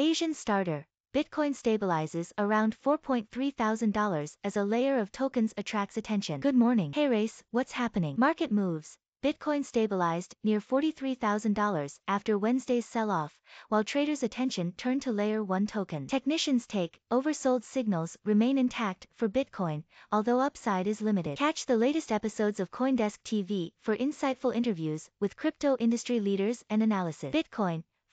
Asian Starter Bitcoin stabilizes around $4.3,000 as a layer of tokens attracts attention. Good morning. Hey race, what's happening? Market moves. Bitcoin stabilized near $43,000 after Wednesday's sell-off, while traders' attention turned to Layer 1 token. Technicians take, oversold signals remain intact for Bitcoin, although upside is limited. Catch the latest episodes of Coindesk TV for insightful interviews with crypto industry leaders and analysis. Bitcoin,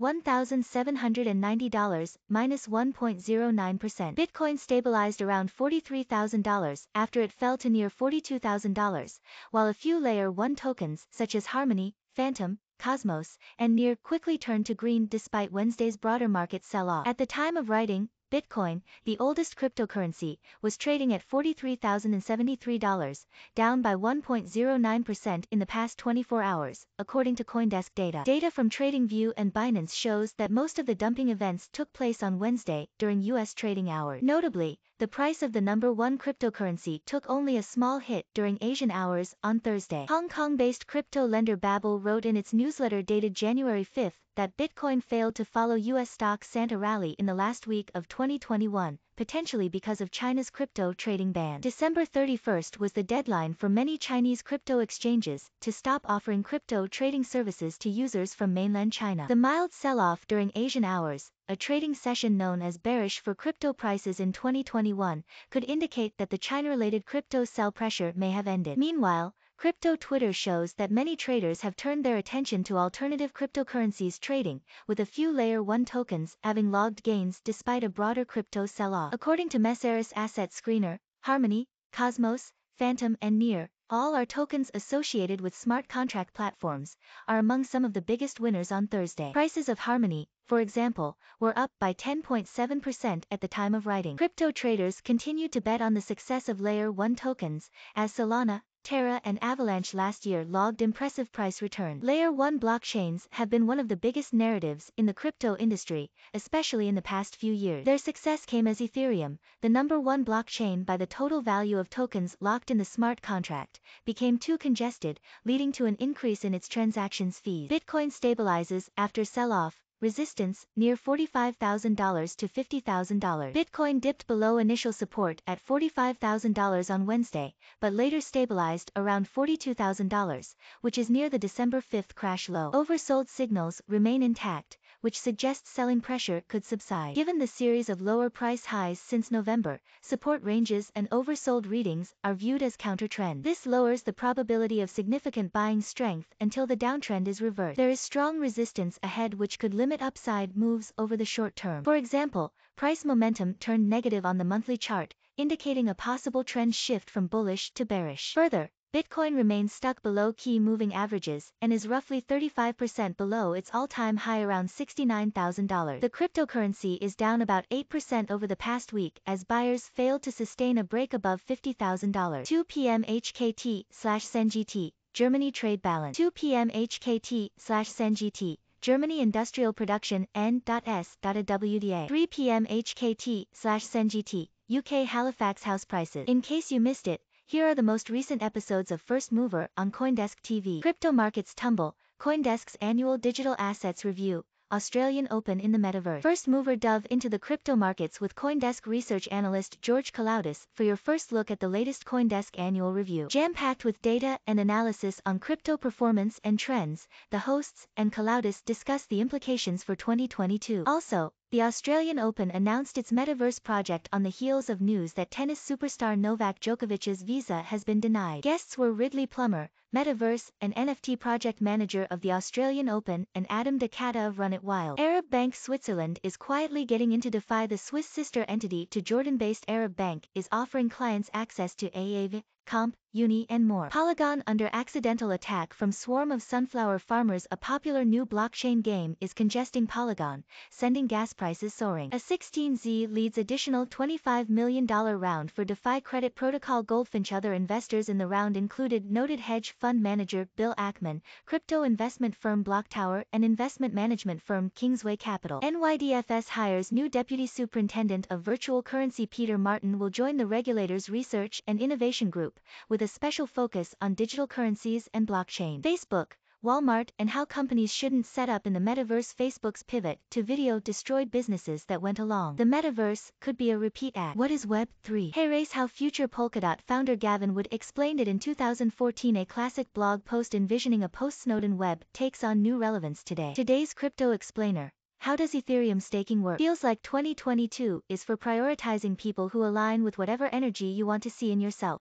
$1,790 minus 1.09%. Bitcoin stabilized around $43,000 after it fell to near $42,000, while a few layer 1 tokens such as Harmony, Phantom, Cosmos, and Near quickly turned to green despite Wednesday's broader market sell-off. At the time of writing, Bitcoin, the oldest cryptocurrency, was trading at $43,073, down by 1.09% in the past 24 hours, according to Coindesk data. Data from TradingView and Binance shows that most of the dumping events took place on Wednesday during US trading hours. Notably, the price of the number one cryptocurrency took only a small hit during Asian hours on Thursday. Hong Kong-based crypto lender Babel wrote in its newsletter dated January 5 that Bitcoin failed to follow US stock Santa rally in the last week of 2021, potentially because of China's crypto trading ban. December 31st was the deadline for many Chinese crypto exchanges to stop offering crypto trading services to users from mainland China. The mild sell-off during Asian hours, a trading session known as bearish for crypto prices in 2021, could indicate that the China-related crypto sell pressure may have ended. Meanwhile, Crypto Twitter shows that many traders have turned their attention to alternative cryptocurrencies trading, with a few layer 1 tokens having logged gains despite a broader crypto sell-off. According to Messeris Asset Screener, Harmony, Cosmos, Phantom and Near, all are tokens associated with smart contract platforms, are among some of the biggest winners on Thursday. Prices of Harmony, for example, were up by 10.7% at the time of writing. Crypto traders continued to bet on the success of Layer 1 tokens, as Solana, Terra and Avalanche last year logged impressive price return. Layer 1 blockchains have been one of the biggest narratives in the crypto industry, especially in the past few years. Their success came as Ethereum, the number one blockchain by the total value of tokens locked in the smart contract, became too congested, leading to an increase in its transactions fees. Bitcoin stabilizes after sell-off, resistance, near $45,000 to $50,000. Bitcoin dipped below initial support at $45,000 on Wednesday, but later stabilized around $42,000, which is near the December 5th crash low. Oversold signals remain intact, which suggests selling pressure could subside. Given the series of lower price highs since November, support ranges and oversold readings are viewed as counter-trend. This lowers the probability of significant buying strength until the downtrend is reversed. There is strong resistance ahead which could limit upside moves over the short term. For example, price momentum turned negative on the monthly chart, indicating a possible trend shift from bullish to bearish. Further, Bitcoin remains stuck below key moving averages and is roughly 35% below its all-time high around $69,000. The cryptocurrency is down about 8% over the past week as buyers failed to sustain a break above $50,000. 2 p.m. HKT slash SenGT, Germany trade balance. 2 p.m. HKT slash SenGT. Germany Industrial Production n.s.wda. 3 p.m. HKT slash SenGT, UK Halifax house prices. In case you missed it, here are the most recent episodes of First Mover on Coindesk TV. Crypto markets tumble, Coindesk's annual digital assets review, Australian Open in the Metaverse. First mover dove into the crypto markets with Coindesk research analyst George Kalaudis for your first look at the latest Coindesk annual review. Jam-packed with data and analysis on crypto performance and trends, the hosts and Kalaudis discuss the implications for 2022. Also, the Australian Open announced its metaverse project on the heels of news that tennis superstar Novak Djokovic's visa has been denied. Guests were Ridley Plummer, Metaverse and NFT project manager of the Australian Open and Adam Dakata of Run It Wild. Arab Bank Switzerland is quietly getting into DeFi the Swiss sister entity to Jordan-based Arab Bank is offering clients access to AAV, Comp, uni and more. Polygon under accidental attack from swarm of sunflower farmers A popular new blockchain game is congesting Polygon, sending gas prices soaring. A 16Z leads additional $25 million round for DeFi Credit Protocol Goldfinch Other investors in the round included noted hedge fund manager Bill Ackman, crypto investment firm Block Tower, and investment management firm Kingsway Capital. NYDFS hires new deputy superintendent of virtual currency Peter Martin will join the regulator's research and innovation group, with with a special focus on digital currencies and blockchain. Facebook, Walmart and how companies shouldn't set up in the metaverse Facebook's pivot to video destroyed businesses that went along. The metaverse could be a repeat act. What is Web3? Hey Race How future Polkadot founder Gavin Wood explained it in 2014 a classic blog post envisioning a post-Snowden web takes on new relevance today. Today's Crypto Explainer how does Ethereum staking work? Feels like 2022 is for prioritizing people who align with whatever energy you want to see in yourself.